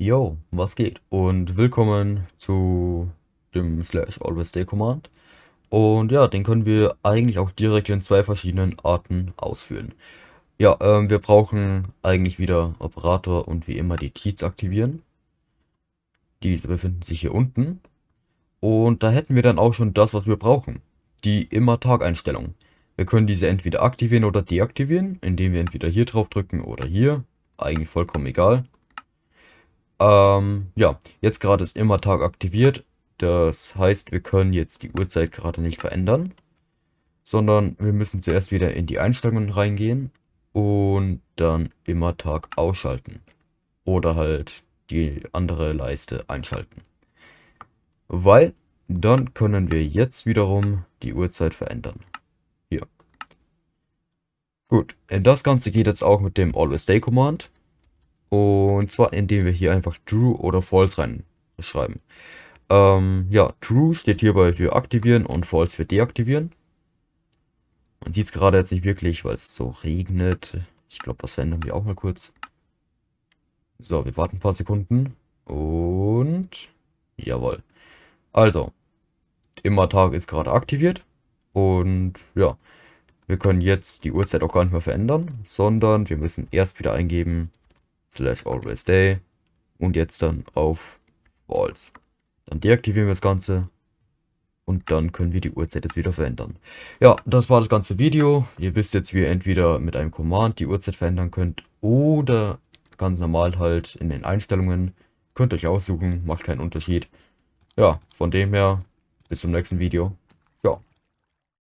Yo, was geht? Und willkommen zu dem slash always day Command. Und ja, den können wir eigentlich auch direkt in zwei verschiedenen Arten ausführen. Ja, ähm, wir brauchen eigentlich wieder Operator und wie immer die Keys aktivieren. Diese befinden sich hier unten. Und da hätten wir dann auch schon das, was wir brauchen. Die immer Tageinstellung. Wir können diese entweder aktivieren oder deaktivieren, indem wir entweder hier drauf drücken oder hier. Eigentlich vollkommen egal. Ähm, ja, jetzt gerade ist immer Tag aktiviert. Das heißt, wir können jetzt die Uhrzeit gerade nicht verändern, sondern wir müssen zuerst wieder in die Einstellungen reingehen und dann immer Tag ausschalten. Oder halt die andere Leiste einschalten. Weil dann können wir jetzt wiederum die Uhrzeit verändern. Hier. Gut, das Ganze geht jetzt auch mit dem Always Day Command. Und zwar indem wir hier einfach True oder False reinschreiben. Ähm, ja, True steht hierbei für aktivieren und False für deaktivieren. Man sieht es gerade jetzt nicht wirklich, weil es so regnet. Ich glaube, das verändern wir auch mal kurz. So, wir warten ein paar Sekunden. Und... Jawohl. Also, immer Tag ist gerade aktiviert. Und ja, wir können jetzt die Uhrzeit auch gar nicht mehr verändern, sondern wir müssen erst wieder eingeben, slash always day und jetzt dann auf false. Dann deaktivieren wir das Ganze und dann können wir die Uhrzeit jetzt wieder verändern. Ja, das war das ganze Video. Ihr wisst jetzt, wie ihr entweder mit einem Command die Uhrzeit verändern könnt oder ganz normal halt in den Einstellungen. Könnt euch aussuchen, macht keinen Unterschied. Ja, von dem her, bis zum nächsten Video.